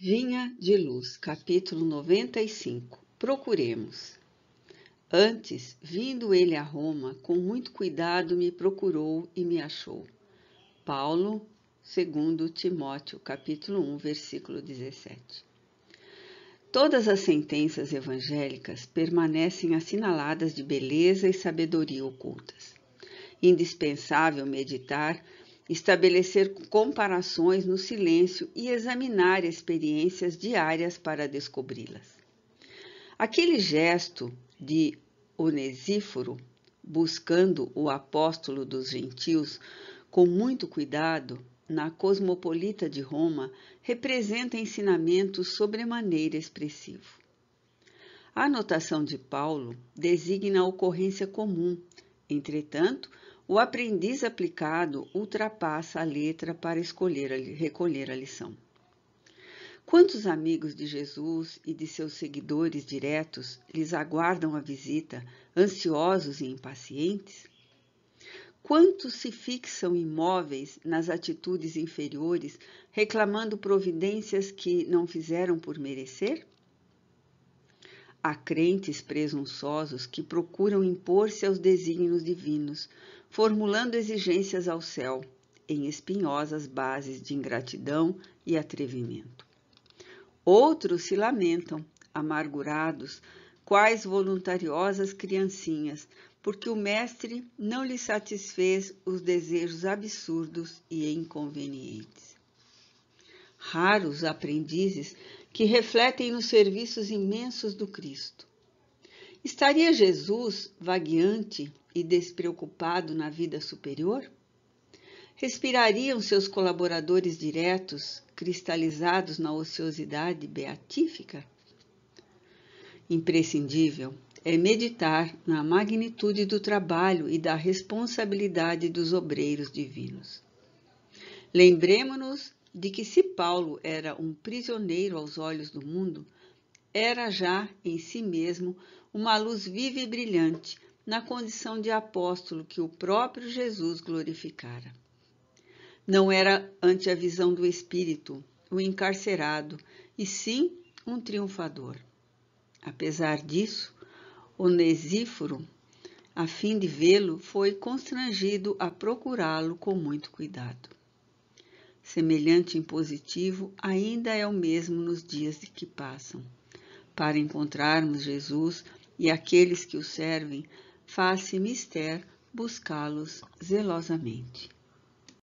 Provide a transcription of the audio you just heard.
Vinha de Luz, capítulo 95 Procuremos. Antes, vindo ele a Roma, com muito cuidado me procurou e me achou. Paulo, segundo Timóteo, capítulo 1, versículo 17. Todas as sentenças evangélicas permanecem assinaladas de beleza e sabedoria ocultas. Indispensável meditar estabelecer comparações no silêncio e examinar experiências diárias para descobri-las. Aquele gesto de Onesíforo, buscando o apóstolo dos gentios com muito cuidado na cosmopolita de Roma, representa ensinamento sobremaneira expressivo. A anotação de Paulo designa a ocorrência comum, entretanto, o aprendiz aplicado ultrapassa a letra para escolher, recolher a lição. Quantos amigos de Jesus e de seus seguidores diretos lhes aguardam a visita, ansiosos e impacientes? Quantos se fixam imóveis nas atitudes inferiores, reclamando providências que não fizeram por merecer? Há crentes presunçosos que procuram impor se aos desígnios divinos, formulando exigências ao céu, em espinhosas bases de ingratidão e atrevimento. Outros se lamentam, amargurados, quais voluntariosas criancinhas, porque o Mestre não lhe satisfez os desejos absurdos e inconvenientes raros aprendizes que refletem nos serviços imensos do Cristo. Estaria Jesus vagueante e despreocupado na vida superior? Respirariam seus colaboradores diretos, cristalizados na ociosidade beatífica? Imprescindível é meditar na magnitude do trabalho e da responsabilidade dos obreiros divinos. Lembremos-nos de que se Paulo era um prisioneiro aos olhos do mundo, era já em si mesmo uma luz viva e brilhante na condição de apóstolo que o próprio Jesus glorificara. Não era ante a visão do Espírito, o encarcerado, e sim um triunfador. Apesar disso, Onesíforo, a fim de vê-lo, foi constrangido a procurá-lo com muito cuidado semelhante impositivo ainda é o mesmo nos dias de que passam. Para encontrarmos Jesus e aqueles que o servem, faz-se mister buscá-los zelosamente.